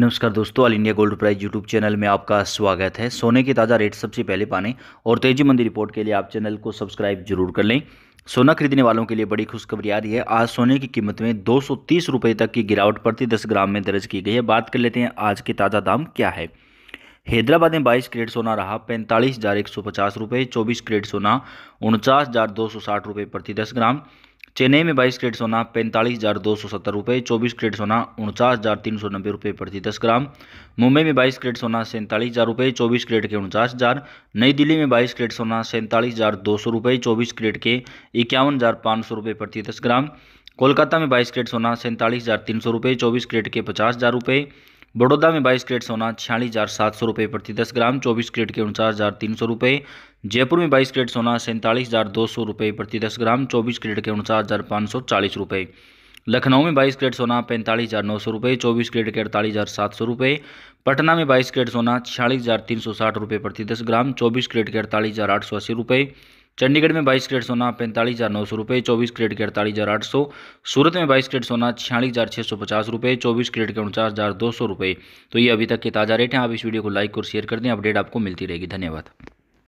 नमस्कार दोस्तों all India gold price YouTube channel में आपका स्वागत है सोने के ताज़ा रेट सबसे पहले पाने और तेजी मंदी रिपोर्ट के लिए आप चैनल को सब्सक्राइब जरूर कर लें सोना खरीदने वालों के लिए बड़ी खुशखबरी आ रही है आज सोने की कीमत में दो सौ तक की गिरावट प्रति दस ग्राम में दर्ज की गई है बात कर लेते हैं आज के ताज़ा दाम क्या है हैदराबाद में बाईस करेट सोना रहा पैंतालीस हज़ार एक सौ पचास रुपये चौबीस करेट सोना उनचास हज़ार दो सौ साठ रुपये प्रति दस ग्राम चेन्नई में बाईस क्रेट सोना पैंतालीस हज़ार दो सौ सत्तर रुपये चौबीस क्रेट सोना उनचास हज़ार तीन सौ नब्बे रुपये प्रति दस ग्राम मुंबई में बाईस क्रेट सोना सैंतालीस हज़ार रुपये चौबीस क्रेट के उनचास हज़ार नई दिल्ली में बाईस क्रेट सोना सैंतालीस हज़ार दो सौ रुपये चौबीस क्रेट के इक्यावन हज़ार पाँच सौ रुपये प्रति दस ग्राम कोलकाता में बाईस क्रेट सोना सैंतालीस हज़ार तीन सौ रुपये चौबीस क्रेट के पचास हज़ार रुपये बड़ौदा में बाईस क्रेट सोना छियालीस हज़ार सात सौ रुपये प्रति दस ग्राम चौबीस क्रेट के उनचास हज़ार तीन सौ रुपये जयपुर में बाईस क्रेट सोना सैंतालीस हज़ार दो सौ रुपये प्रति दस ग्राम चौबीस क्रेट के उनचास हज़ार पाँच सौ चालीस रुपये लखनऊ में बाईस क्रेट सोना पैंतालीस हज़ार नौ सौ रुपये चौबीस क्रेट के अड़तालीस हज़ार सात सौ रुपये पटना में बाईस क्रेट सोना छियालीस हज़ार तीन सौ साठ रुपये प्रति दस ग्राम चौबीस क्रेट के अड़तालीस हज़ार आठ सौ अस्सी रुपये चंडीगढ़ में बाईस कैरेट सोना पैंतालीस हज़ार नौ सौ रुपये चौबीस कैरेट के अड़तालीस हज़ार आठ सौ सूरत में बाईस कैरेट सोना छियालीस हज़ार छः सौ पचास रुपये चौबीस कैरेट के उनचास हज़ार दो सौ रुपये तो ये अभी तक के ताज़ा रेट हैं आप इस वीडियो को लाइक और शेयर कर दें अपडेट आपको मिलती रहेगी धन्यवाद